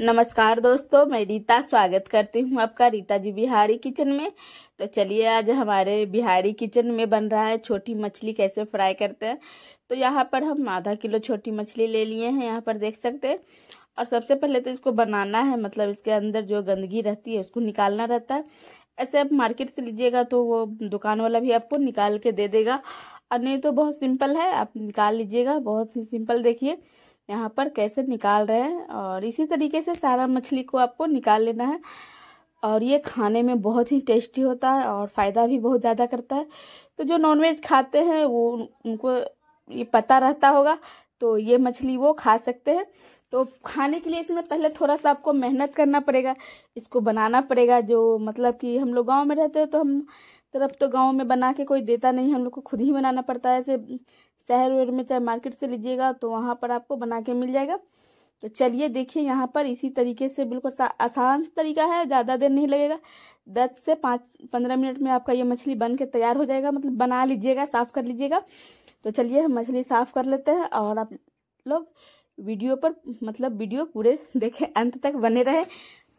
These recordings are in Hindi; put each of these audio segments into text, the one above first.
नमस्कार दोस्तों मैं रीता स्वागत करती हूँ आपका रीता जी बिहारी किचन में तो चलिए आज हमारे बिहारी किचन में बन रहा है छोटी मछली कैसे फ्राई करते हैं तो यहाँ पर हम आधा किलो छोटी मछली ले लिए हैं यहाँ पर देख सकते हैं और सबसे पहले तो इसको बनाना है मतलब इसके अंदर जो गंदगी रहती है उसको निकालना रहता है ऐसे आप मार्केट से लीजिएगा तो वो दुकान वाला भी आपको निकाल के दे देगा और नहीं तो बहुत सिंपल है आप निकाल लीजिएगा बहुत ही सिंपल देखिए यहाँ पर कैसे निकाल रहे हैं और इसी तरीके से सारा मछली को आपको निकाल लेना है और ये खाने में बहुत ही टेस्टी होता है और फ़ायदा भी बहुत ज़्यादा करता है तो जो नॉनवेज खाते हैं वो उनको ये पता रहता होगा तो ये मछली वो खा सकते हैं तो खाने के लिए इसमें पहले थोड़ा सा आपको मेहनत करना पड़ेगा इसको बनाना पड़ेगा जो मतलब कि हम लोग गाँव में रहते हैं तो हम तरफ तो गाँव में बना के कोई देता नहीं हम लोग को खुद ही बनाना पड़ता है ऐसे शहर वहर में चाहे मार्केट से लीजिएगा तो वहाँ पर आपको बना के मिल जाएगा तो चलिए देखिए यहाँ पर इसी तरीके से बिल्कुल आसान तरीका है ज़्यादा देर नहीं लगेगा दस से पाँच पंद्रह मिनट में आपका ये मछली बन के तैयार हो जाएगा मतलब बना लीजिएगा साफ़ कर लीजिएगा तो चलिए हम मछली साफ़ कर लेते हैं और आप लोग वीडियो पर मतलब वीडियो पूरे देखें अंत तक बने रहे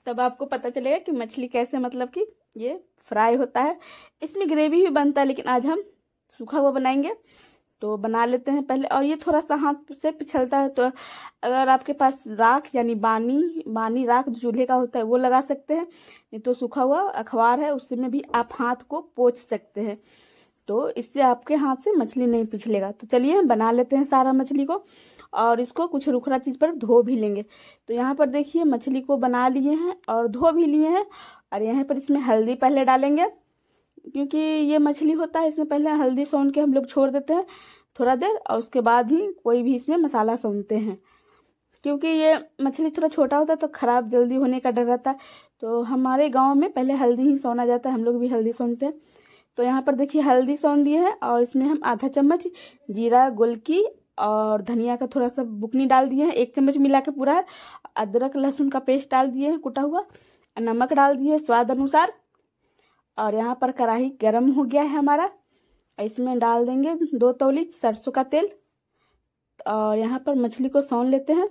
तब आपको पता चलेगा कि मछली कैसे मतलब कि ये फ्राई होता है इसमें ग्रेवी भी बनता है लेकिन आज हम सूखा हुआ बनाएंगे तो बना लेते हैं पहले और ये थोड़ा सा हाथ से पिछलता है तो अगर आपके पास राख यानी बानी बानी राख जो चूल्हे का होता है वो लगा सकते हैं नहीं तो सूखा हुआ अखबार है उससे में भी आप हाथ को पोछ सकते हैं तो इससे आपके हाथ से मछली नहीं पिछलेगा तो चलिए हम बना लेते हैं सारा मछली को और इसको कुछ रुखरा चीज़ पर धो भी लेंगे तो यहाँ पर देखिए मछली को बना लिए हैं और धो भी लिए हैं और यहाँ पर इसमें हल्दी पहले डालेंगे क्योंकि ये मछली होता है इसमें पहले हल्दी सौन के हम लोग छोड़ देते हैं थोड़ा देर और उसके बाद ही कोई भी इसमें मसाला सौनते हैं क्योंकि ये मछली थोड़ा छोटा होता है तो खराब जल्दी होने का डर रहता है तो हमारे गांव में पहले हल्दी ही सौना जाता है हम लोग भी हल्दी सौनते हैं तो यहाँ पर देखिए हल्दी सौन दिए हैं और इसमें हम आधा चम्मच जीरा गुलकी और धनिया का थोड़ा सा बुकनी डाल दिए हैं एक चम्मच मिला के पूरा अदरक लहसुन का पेस्ट डाल दिए हैं कुटा हुआ नमक डाल दिए स्वाद अनुसार और यहाँ पर कढ़ाई गर्म हो गया है हमारा इसमें डाल देंगे दो तौली सरसों का तेल और यहाँ पर मछली को सौन लेते हैं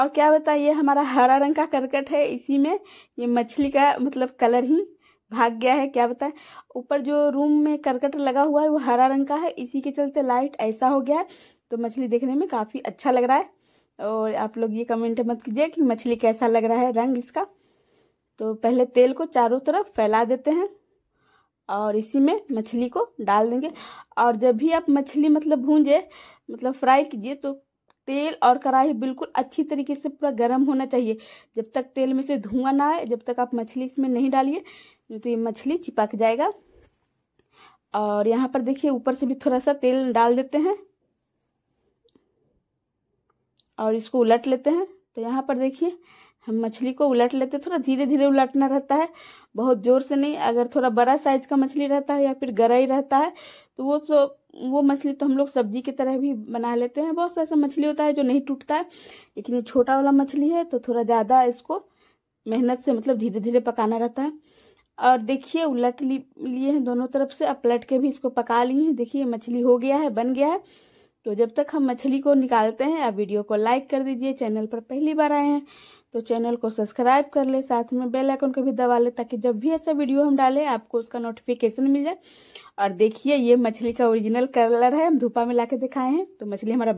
और क्या बताइए हमारा हरा रंग का करकट है इसी में ये मछली का मतलब कलर ही भाग गया है क्या बताए ऊपर जो रूम में करकट लगा हुआ है वो हरा रंग का है इसी के चलते लाइट ऐसा हो गया है तो मछली देखने में काफ़ी अच्छा लग रहा है और आप लोग ये कमेंट मत कीजिए कि मछली कैसा लग रहा है रंग इसका तो पहले तेल को चारों तरफ फैला देते हैं और इसी में मछली को डाल देंगे और जब भी आप मछली मतलब भूंजे मतलब फ्राई कीजिए तो तेल और कढ़ाई बिल्कुल अच्छी तरीके से पूरा गर्म होना चाहिए जब तक तेल में से धुआं ना आए जब तक आप मछली इसमें नहीं डालिए नहीं तो ये मछली चिपक जाएगा और यहाँ पर देखिए ऊपर से भी थोड़ा सा तेल डाल देते हैं और इसको उलट लेते हैं तो यहाँ पर देखिए हम मछली को उलट लेते थोड़ा धीरे धीरे उलटना रहता है बहुत जोर से नहीं अगर थोड़ा बड़ा साइज का मछली रहता है या फिर गरई रहता है तो वो सो वो मछली तो हम लोग सब्जी की तरह भी बना लेते हैं बहुत सा ऐसा मछली होता है जो नहीं टूटता है लेकिन ये छोटा वाला मछली है तो थोड़ा ज़्यादा इसको मेहनत से मतलब धीरे धीरे पकाना रहता है और देखिए उलट लिए हैं दोनों तरफ से अब पलट के भी इसको पका लिए हैं देखिए मछली हो गया है बन गया है तो जब तक हम मछली को निकालते हैं आप वीडियो को लाइक कर दीजिए चैनल पर पहली बार आए हैं तो चैनल को सब्सक्राइब कर ले साथ में बेल आइकन को भी दबा ले ताकि जब भी ऐसा वीडियो हम डालें आपको उसका नोटिफिकेशन मिल जाए और देखिए ये मछली का ओरिजिनल कलर है हम धूपा में ला दिखाए हैं तो मछली हमारा